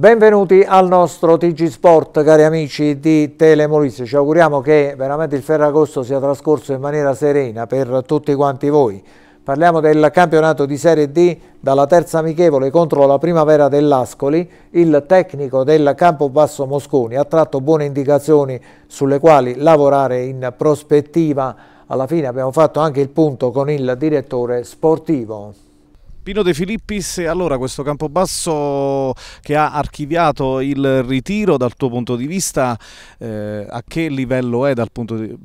Benvenuti al nostro TG Sport, cari amici di Telemolise. Ci auguriamo che veramente il Ferragosto sia trascorso in maniera serena per tutti quanti voi. Parliamo del campionato di Serie D dalla terza amichevole contro la primavera dell'Ascoli. Il tecnico del Campobasso Mosconi ha tratto buone indicazioni sulle quali lavorare in prospettiva. Alla fine abbiamo fatto anche il punto con il direttore sportivo. Pino De Filippis, allora questo Campobasso che ha archiviato il ritiro dal tuo punto di vista, eh, a che livello è di,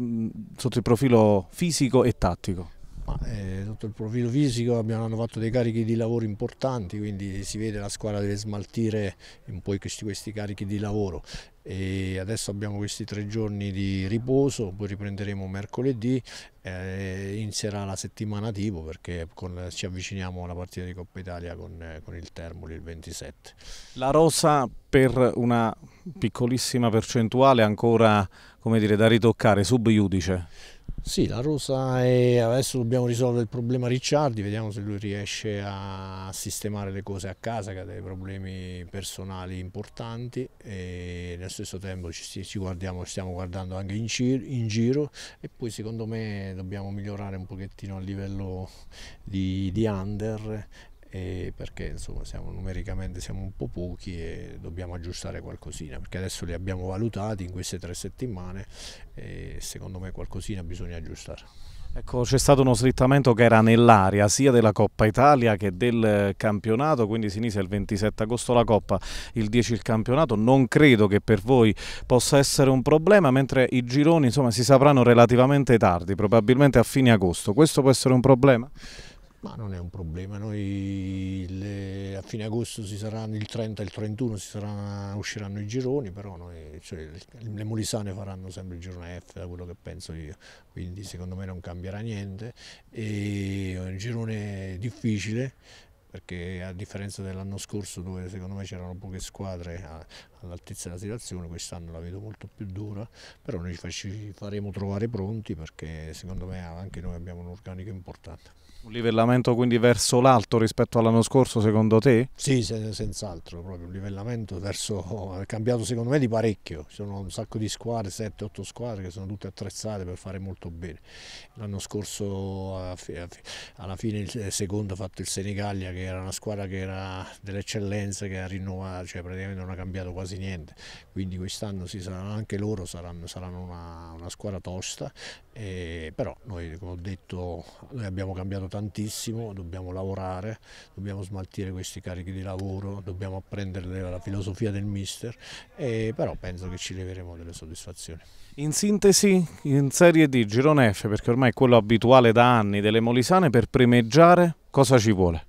mm, sotto il profilo fisico e tattico? Ma, eh, sotto il profilo fisico abbiamo fatto dei carichi di lavoro importanti, quindi si vede la squadra deve smaltire un po' questi, questi carichi di lavoro. E adesso abbiamo questi tre giorni di riposo, poi riprenderemo mercoledì, eh, inizierà la settimana tipo perché con, ci avviciniamo alla partita di Coppa Italia con, eh, con il Termoli il 27. La rosa per una piccolissima percentuale ancora dire, da ritoccare, sub iudice sì, la rosa è... adesso dobbiamo risolvere il problema Ricciardi, vediamo se lui riesce a sistemare le cose a casa che ha dei problemi personali importanti e nello stesso tempo ci, ci guardiamo, stiamo guardando anche in, giro, in giro e poi secondo me dobbiamo migliorare un pochettino a livello di, di under perché insomma siamo numericamente siamo un po' pochi e dobbiamo aggiustare qualcosina perché adesso li abbiamo valutati in queste tre settimane e secondo me qualcosina bisogna aggiustare. Ecco, c'è stato uno slittamento che era nell'aria sia della Coppa Italia che del campionato, quindi si inizia il 27 agosto la Coppa, il 10 il campionato, non credo che per voi possa essere un problema, mentre i gironi insomma, si sapranno relativamente tardi, probabilmente a fine agosto, questo può essere un problema? Ma non è un problema, noi le, a fine agosto si saranno, il 30 e il 31 saranno, usciranno i gironi, però noi, cioè, le molisane faranno sempre il girone F da quello che penso io, quindi secondo me non cambierà niente. E è un girone difficile, perché a differenza dell'anno scorso dove secondo me c'erano poche squadre all'altezza della situazione, quest'anno la vedo molto più dura, però noi ci faremo trovare pronti perché secondo me anche noi abbiamo un organico importante. Un livellamento quindi verso l'alto rispetto all'anno scorso secondo te? Sì, senz'altro, proprio un livellamento verso, è cambiato secondo me di parecchio, ci sono un sacco di squadre, 7-8 squadre che sono tutte attrezzate per fare molto bene. L'anno scorso alla fine, il secondo ha fatto il Senigallia che che era una squadra che era dell'eccellenza, che ha rinnovato, cioè praticamente non ha cambiato quasi niente, quindi quest'anno sì, anche loro saranno, saranno una, una, squadra tosta, e, però noi come ho detto noi abbiamo cambiato tantissimo, dobbiamo lavorare, dobbiamo smaltire questi carichi di lavoro, dobbiamo apprendere la filosofia del mister, e, però penso che ci leveremo delle soddisfazioni. In sintesi, in Serie D, Girone F, perché ormai è quello abituale da anni delle Molisane, per primeggiare cosa ci vuole?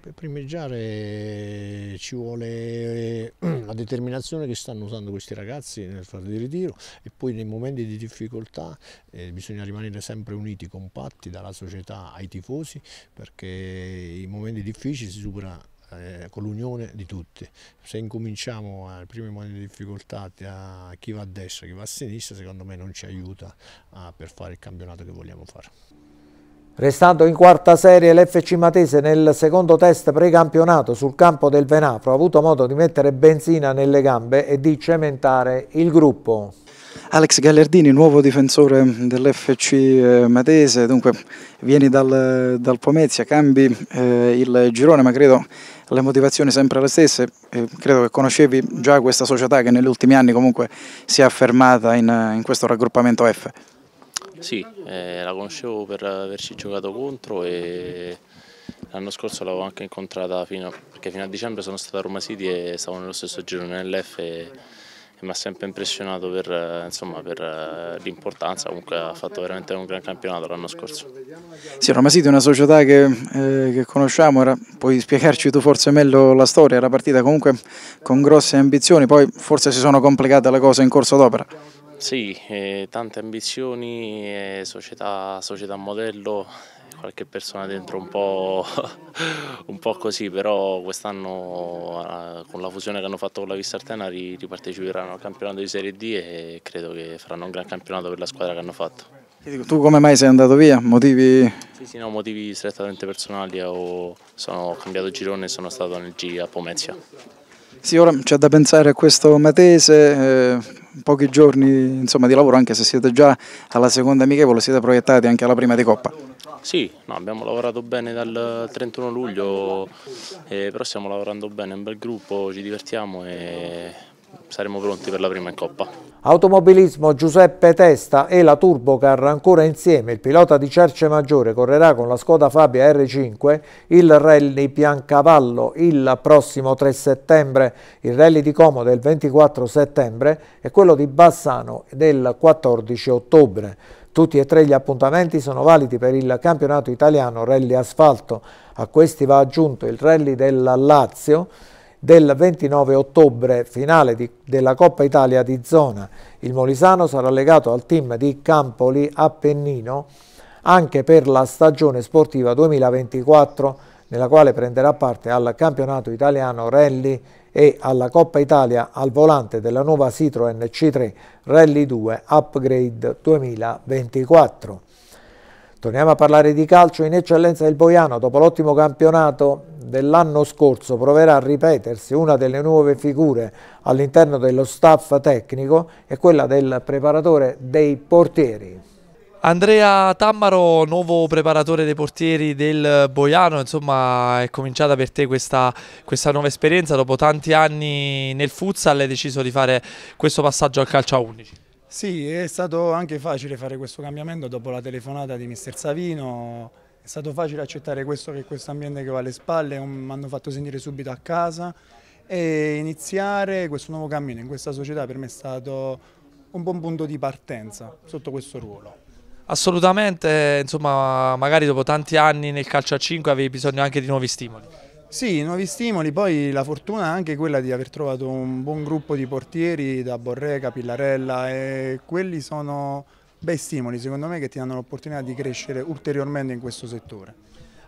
Per primeggiare ci vuole eh, la determinazione che stanno usando questi ragazzi nel fare di ritiro e poi nei momenti di difficoltà eh, bisogna rimanere sempre uniti, compatti dalla società ai tifosi perché i momenti difficili si supera eh, con l'unione di tutti. Se incominciamo al primo momento di difficoltà a chi va a destra, chi va a sinistra, secondo me non ci aiuta per fare il campionato che vogliamo fare. Restando in quarta serie, l'FC Matese nel secondo test precampionato sul campo del Venafro ha avuto modo di mettere benzina nelle gambe e di cementare il gruppo. Alex Gallardini, nuovo difensore dell'FC eh, Matese, dunque vieni dal, dal Pomezia, cambi eh, il girone ma credo le motivazioni sempre le stesse, eh, credo che conoscevi già questa società che negli ultimi anni comunque si è affermata in, in questo raggruppamento F. Sì, eh, la conoscevo per averci giocato contro e l'anno scorso l'avevo anche incontrata fino a, perché fino a dicembre sono stato a Roma City e stavo nello stesso giro nell'F e, e mi ha sempre impressionato per, eh, l'importanza, comunque ha fatto veramente un gran campionato l'anno scorso. Sì, Roma City è una società che, eh, che conosciamo, era, puoi spiegarci tu forse meglio la storia, era partita comunque con grosse ambizioni, poi forse si sono complicate le cose in corso d'opera. Sì, eh, tante ambizioni, eh, società, società modello, qualche persona dentro un po', un po così, però quest'anno eh, con la fusione che hanno fatto con la Vista Vissartena riparteciperanno al campionato di Serie D e credo che faranno un gran campionato per la squadra che hanno fatto. Tu come mai sei andato via? Motivi? Sì, sì, no, motivi strettamente personali, sono, ho cambiato girone e sono stato nel G a Pomezia. Sì, ora c'è da pensare a questo Matese, eh, pochi giorni insomma, di lavoro, anche se siete già alla seconda amichevole, siete proiettati anche alla prima di Coppa. Sì, no, abbiamo lavorato bene dal 31 luglio, eh, però stiamo lavorando bene, è un bel gruppo, ci divertiamo e saremo pronti per la prima in Coppa. Automobilismo Giuseppe Testa e la Turbocar ancora insieme, il pilota di Cerce Maggiore correrà con la Skoda Fabia R5 il rally Piancavallo il prossimo 3 settembre, il rally di Como del 24 settembre e quello di Bassano del 14 ottobre. Tutti e tre gli appuntamenti sono validi per il campionato italiano rally asfalto, a questi va aggiunto il rally della Lazio, del 29 ottobre, finale di, della Coppa Italia di zona. Il Molisano sarà legato al team di Campoli Appennino anche per la stagione sportiva 2024, nella quale prenderà parte al campionato italiano Rally e alla Coppa Italia al volante della nuova Citroën C3 Rally 2 Upgrade 2024. Torniamo a parlare di calcio in eccellenza del Boiano dopo l'ottimo campionato dell'anno scorso proverà a ripetersi una delle nuove figure all'interno dello staff tecnico è quella del preparatore dei portieri. Andrea Tammaro, nuovo preparatore dei portieri del Boiano, insomma è cominciata per te questa, questa, nuova esperienza, dopo tanti anni nel futsal hai deciso di fare questo passaggio al calcio a 11. Sì, è stato anche facile fare questo cambiamento dopo la telefonata di mister Savino, è stato facile accettare questo che questo ambiente che ho alle spalle, mi hanno fatto sentire subito a casa e iniziare questo nuovo cammino in questa società per me è stato un buon punto di partenza sotto questo ruolo. Assolutamente, insomma, magari dopo tanti anni nel calcio a 5 avevi bisogno anche di nuovi stimoli. Sì, nuovi stimoli, poi la fortuna è anche quella di aver trovato un buon gruppo di portieri da Borrega, Pillarella e quelli sono bei stimoli secondo me che ti danno l'opportunità di crescere ulteriormente in questo settore.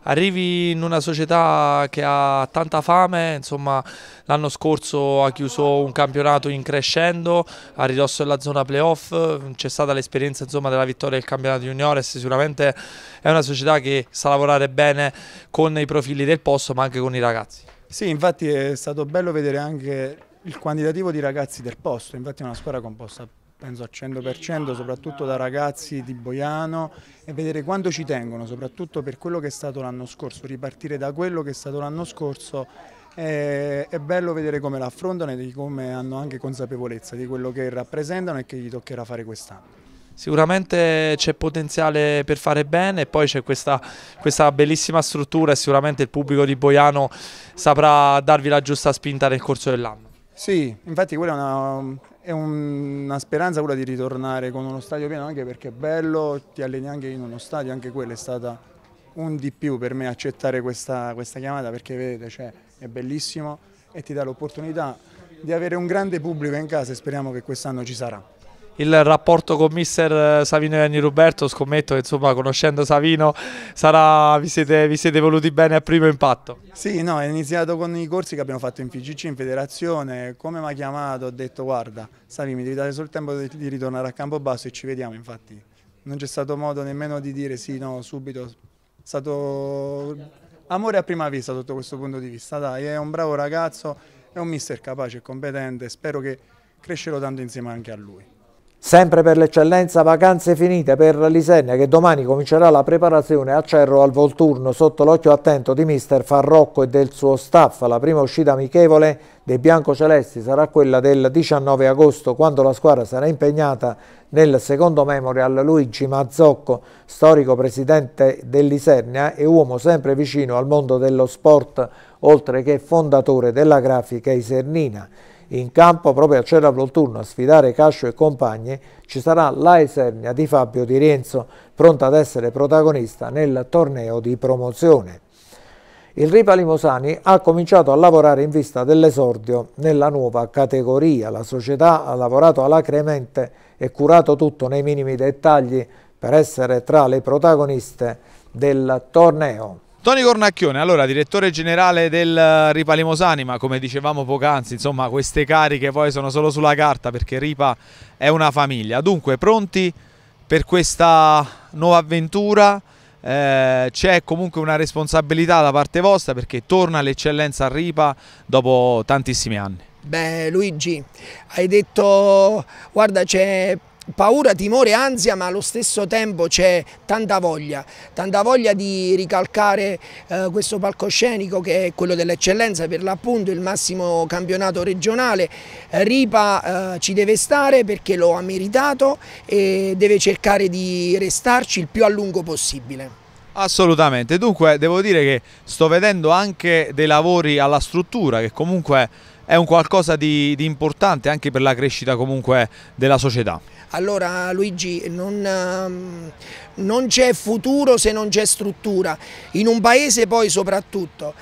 Arrivi in una società che ha tanta fame, insomma l'anno scorso ha chiuso un campionato in crescendo, a ridosso della zona playoff, c'è stata l'esperienza della vittoria del campionato juniores, sicuramente è una società che sa lavorare bene con i profili del posto ma anche con i ragazzi. Sì, infatti è stato bello vedere anche il quantitativo di ragazzi del posto, infatti è una squadra composta penso al 100%, soprattutto da ragazzi di Boiano e vedere quanto ci tengono, soprattutto per quello che è stato l'anno scorso, ripartire da quello che è stato l'anno scorso è, è bello vedere come l'affrontano e di come hanno anche consapevolezza di quello che rappresentano e che gli toccherà fare quest'anno. Sicuramente c'è potenziale per fare bene, e poi c'è questa, questa, bellissima struttura e sicuramente il pubblico di Boiano saprà darvi la giusta spinta nel corso dell'anno. Sì, infatti quella è una, è una speranza quella di ritornare con uno stadio pieno anche perché è bello, ti alleni anche in uno stadio, anche quella è stata un di più per me accettare questa, questa chiamata perché vedete cioè, è bellissimo e ti dà l'opportunità di avere un grande pubblico in casa e speriamo che quest'anno ci sarà il rapporto con mister eh, Savino e Anni Roberto, scommetto che insomma conoscendo Savino sarà, vi, siete, vi, siete, voluti bene al primo impatto. Sì, no, è iniziato con i corsi che abbiamo fatto in FIGC, in federazione, come mi ha chiamato ho detto guarda Savino mi devi dare solo il tempo di ritornare a campo basso e ci vediamo infatti. Non c'è stato modo nemmeno di dire sì, no, subito. È stato amore a prima vista sotto questo punto di vista, dai, è un bravo ragazzo, è un mister capace e competente, spero che crescerò tanto insieme anche a lui. Sempre per l'eccellenza vacanze finite per l'Isernia che domani comincerà la preparazione a Cerro al Volturno sotto l'occhio attento di mister Farrocco e del suo staff. La prima uscita amichevole dei biancocelesti sarà quella del 19 agosto quando la squadra sarà impegnata nel secondo memorial Luigi Mazzocco, storico presidente dell'Isernia e uomo sempre vicino al mondo dello sport oltre che fondatore della grafica isernina in campo proprio a Cera Volturno a sfidare Cascio e compagni, ci sarà l'Aesernia di Fabio Di Rienzo, pronta ad essere protagonista nel torneo di promozione. Il Ripa Limosani ha cominciato a lavorare in vista dell'esordio nella nuova categoria. La società ha lavorato alacremente e curato tutto nei minimi dettagli per essere tra le protagoniste del torneo. Toni Cornacchione, allora direttore generale del eh, Ripa Limosani, ma come dicevamo poc'anzi, insomma queste cariche poi sono solo sulla carta perché Ripa è una famiglia. Dunque pronti per questa nuova avventura? Eh, c'è comunque una responsabilità da parte vostra perché torna l'eccellenza a Ripa dopo tantissimi anni. Beh Luigi, hai detto guarda c'è paura, timore, ansia, ma allo stesso tempo c'è tanta voglia, tanta voglia di ricalcare eh, questo palcoscenico che è quello dell'eccellenza, per l'appunto il massimo campionato regionale. Ripa eh, ci deve stare perché lo ha meritato e deve cercare di restarci il più a lungo possibile. Assolutamente, dunque devo dire che sto vedendo anche dei lavori alla struttura che comunque è un qualcosa di, di importante anche per la crescita comunque della società. Allora Luigi non, ehm, non c'è futuro se non c'è struttura, in un paese poi soprattutto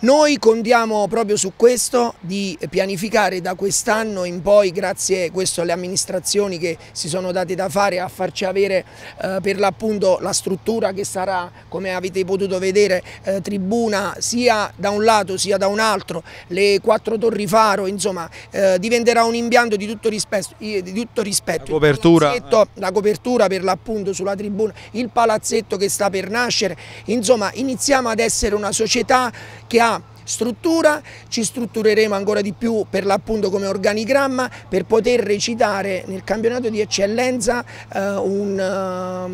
noi contiamo proprio su questo di pianificare da quest'anno in poi, grazie alle amministrazioni che si sono date da fare a farci avere eh, per l'appunto la struttura che sarà, come avete potuto vedere, eh, tribuna sia da un lato sia da un altro, le quattro torri faro, insomma eh, diventerà un impianto di tutto rispetto. Di tutto rispetto. La, copertura. la copertura per l'appunto sulla tribuna, il palazzetto che sta per nascere, insomma iniziamo ad essere una società che ha struttura, ci struttureremo ancora di più per l'appunto come organigramma per poter recitare nel campionato di eccellenza eh, un,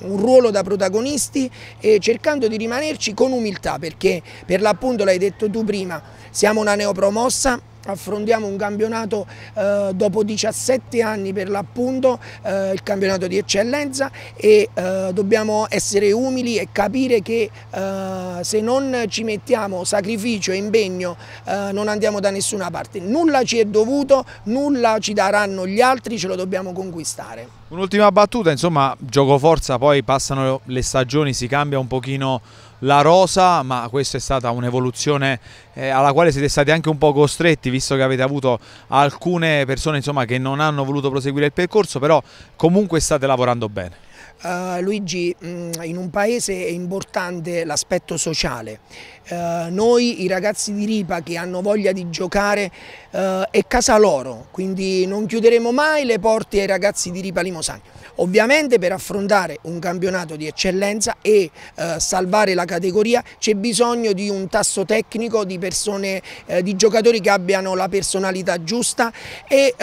um, un, ruolo da protagonisti e cercando di rimanerci con umiltà perché per l'appunto l'hai detto tu prima, siamo una neopromossa affrontiamo un campionato eh, dopo 17 anni per l'appunto, eh, il campionato di eccellenza e eh, dobbiamo essere umili e capire che eh, se non ci mettiamo sacrificio e impegno eh, non andiamo da nessuna parte, nulla ci è dovuto, nulla ci daranno gli altri, ce lo dobbiamo conquistare. Un'ultima battuta, insomma gioco forza, poi passano le stagioni, si cambia un pochino la rosa, ma questa è stata un'evoluzione eh, alla quale siete stati anche un po' costretti, visto che avete avuto alcune persone insomma, che non hanno voluto proseguire il percorso, però comunque state lavorando bene. Uh, Luigi, mm, in un paese è importante l'aspetto sociale. Uh, noi, i ragazzi di Ripa che hanno voglia di giocare, uh, è casa loro, quindi non chiuderemo mai le porte ai ragazzi di Ripa Limosani. Ovviamente per affrontare un campionato di eccellenza e salvare la categoria c'è bisogno di un tasso tecnico di, persone, di giocatori che abbiano la personalità giusta e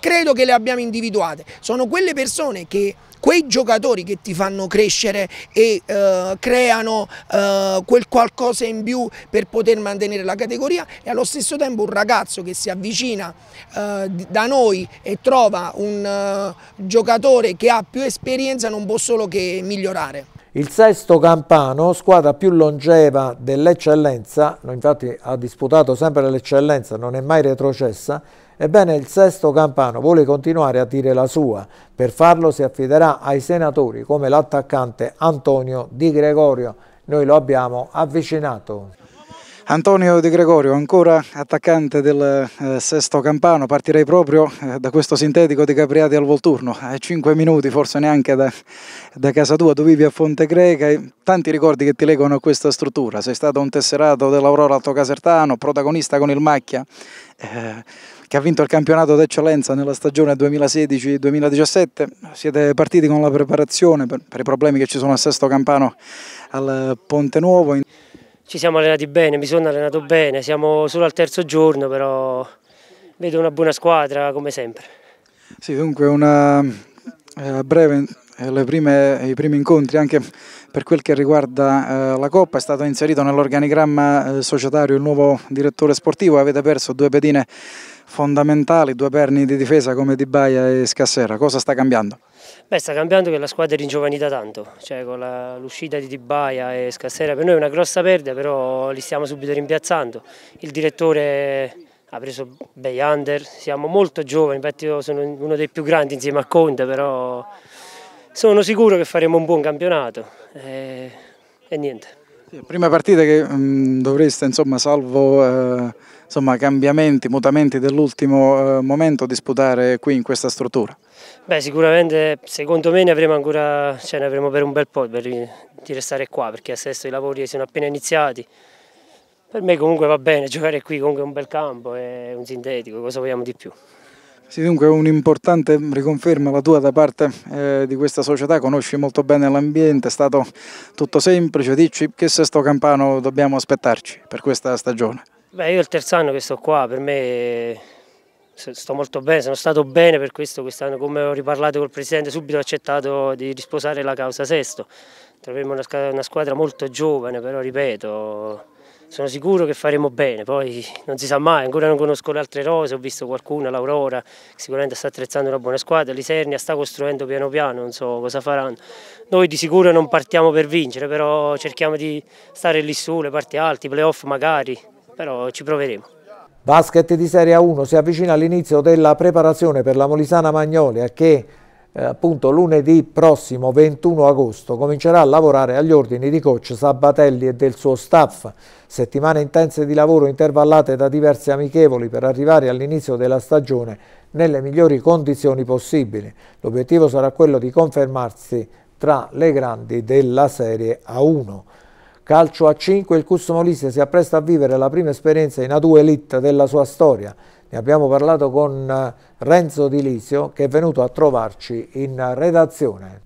credo che le abbiamo individuate. Sono quelle persone che quei giocatori che ti fanno crescere e eh, creano eh, quel qualcosa in più per poter mantenere la categoria e allo stesso tempo un ragazzo che si avvicina eh, da noi e trova un eh, giocatore che ha più esperienza non può solo che migliorare. Il sesto Campano, squadra più longeva dell'eccellenza, infatti ha disputato sempre l'eccellenza, non è mai retrocessa, Ebbene, il sesto Campano vuole continuare a dire la sua. Per farlo si affiderà ai senatori come l'attaccante Antonio Di Gregorio. Noi lo abbiamo avvicinato. Antonio Di Gregorio, ancora attaccante del eh, sesto campano, partirei proprio eh, da questo sintetico di Capriati al Volturno, a eh, 5 minuti forse neanche da, da, casa tua, tu vivi a Fonte Greca, e tanti ricordi che ti legano a questa struttura, sei stato un tesserato dell'Aurora Alto Casertano, protagonista con il Macchia eh, che ha vinto il campionato d'eccellenza nella stagione 2016-2017. Siete partiti con la preparazione per, per, i problemi che ci sono a Sesto Campano al Ponte Nuovo. Ci siamo allenati bene, mi sono allenato bene, siamo solo al terzo giorno però vedo una buona squadra come sempre. Sì, dunque una eh, breve eh, le prime, i primi incontri anche per quel che riguarda eh, la Coppa è stato inserito nell'organigramma eh, societario il nuovo direttore sportivo, avete perso due pedine fondamentali, due perni di difesa come Di Baia e Scassera, cosa sta cambiando? Beh, sta cambiando che la squadra è ringiovanita tanto, cioè con l'uscita di Di Baia e Scassera per noi è una grossa perdita, però li stiamo subito rimpiazzando, il direttore ha preso bei under, siamo molto giovani, infatti io sono uno dei più grandi insieme a Conte, però sono sicuro che faremo un buon campionato e, e niente. prima partita che mm, dovreste, insomma, salvo eh, insomma, cambiamenti, mutamenti dell'ultimo eh, momento, disputare qui in questa struttura. Beh, sicuramente secondo me ne avremo ancora, cioè, ne avremo per un bel po' per, di restare qua, perché a sesto i lavori sono appena iniziati. Per me comunque va bene, giocare qui comunque è un bel campo, è un sintetico, cosa vogliamo di più. Sì, dunque un'importante riconferma la tua da parte eh, di questa società, conosci molto bene l'ambiente, è stato tutto semplice, dici che sesto campano dobbiamo aspettarci per questa stagione? Beh, io il terzo anno che sto qua, per me sto molto bene, sono stato bene per questo quest'anno, come ho riparlato col Presidente, subito ho accettato di risposare la causa sesto, troviamo una squadra molto giovane, però ripeto, sono sicuro che faremo bene, poi non si sa mai, ancora non conosco le altre rose, ho visto qualcuna, l'Aurora, che sicuramente sta attrezzando una buona squadra, l'Isernia sta costruendo piano piano, non so cosa faranno. Noi di sicuro non partiamo per vincere, però cerchiamo di stare lì su, le parti alte, i playoff magari, però ci proveremo. Basket di Serie A1 si avvicina all'inizio della preparazione per la Molisana Magnolia che eh, appunto lunedì prossimo 21 agosto comincerà a lavorare agli ordini di coach Sabatelli e del suo staff. Settimane intense di lavoro intervallate da diversi amichevoli per arrivare all'inizio della stagione nelle migliori condizioni possibili. L'obiettivo sarà quello di confermarsi tra le grandi della Serie A1. Calcio a 5, il Customolise si appresta a vivere la prima esperienza in A2 Elite della sua storia e abbiamo parlato con eh, Renzo Di Lisio che è venuto a trovarci in redazione.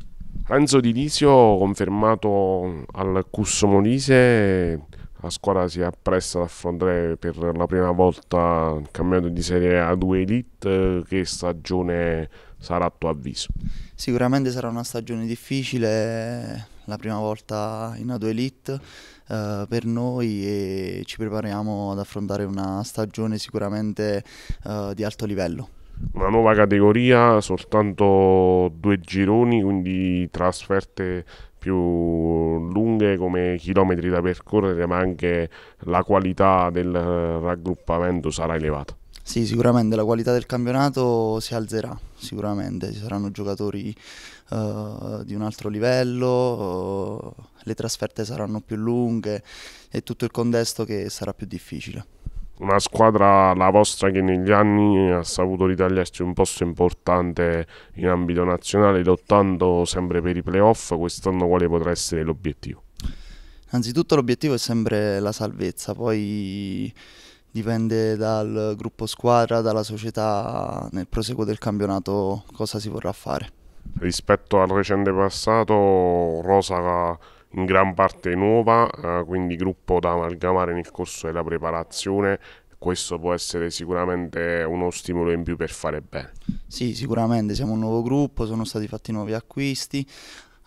Renzo Di Lisio confermato al Cusso Molise, la squadra si appresta ad affrontare per la prima volta il campionato di Serie A2 Elite, che stagione sarà a tuo avviso? Sicuramente sarà una stagione difficile la prima volta in A2 Elite eh, per noi e ci prepariamo ad affrontare una stagione sicuramente eh, di alto livello. Una nuova categoria, soltanto due gironi, quindi trasferte più lunghe come chilometri da percorrere, ma anche la qualità del raggruppamento sarà elevata. Sì, sicuramente la qualità del campionato si alzerà, sicuramente ci saranno giocatori uh, di un altro livello, uh, le trasferte saranno più lunghe e tutto il contesto che sarà più difficile. Una squadra, la vostra, che negli anni ha saputo ritagliarsi un posto importante in ambito nazionale, lottando sempre per i playoff, quest'anno quale potrà essere l'obiettivo? Anzitutto l'obiettivo è sempre la salvezza, poi dipende dal gruppo squadra, dalla società nel proseguo del campionato cosa si vorrà fare. Rispetto al recente passato, Rosa in gran parte nuova, eh, quindi gruppo da amalgamare nel corso della preparazione. Questo può essere sicuramente uno stimolo in più per fare bene. Sì, sicuramente siamo un nuovo gruppo, sono stati fatti nuovi acquisti,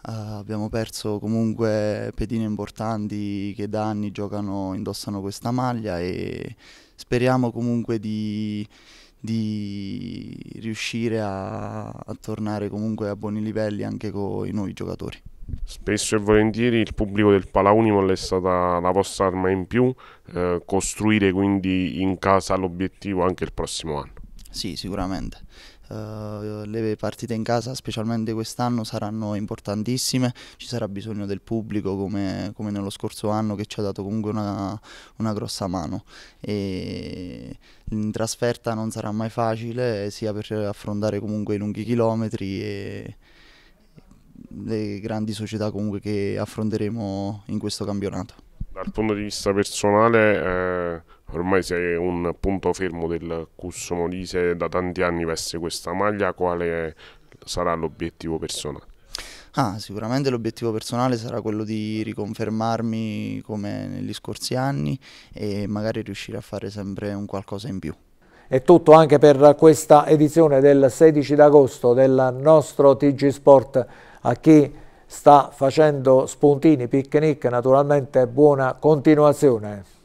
Uh, abbiamo perso comunque pedine importanti che da anni giocano, indossano questa maglia e speriamo comunque di, di riuscire a, a, tornare comunque a buoni livelli anche con i nuovi giocatori. Spesso e volentieri il pubblico del Palaunimol è stata la vostra arma in più, eh, costruire quindi in casa l'obiettivo anche il prossimo anno. Sì, sicuramente. Eh, le partite in casa, specialmente quest'anno, saranno importantissime, ci sarà bisogno del pubblico come, come nello scorso anno che ci ha dato comunque una, una grossa mano. E in trasferta non sarà mai facile, sia per affrontare comunque i lunghi chilometri e le grandi società comunque che affronteremo in questo campionato. Dal punto di vista personale... Eh Ormai sei un punto fermo del Cusso Molise da tanti anni veste questa maglia, quale sarà l'obiettivo personale? Ah, sicuramente l'obiettivo personale sarà quello di riconfermarmi come negli scorsi anni e magari riuscire a fare sempre un qualcosa in più. È tutto anche per questa edizione del 16 d'agosto del nostro TG Sport. A chi sta facendo spuntini, picnic, naturalmente buona continuazione.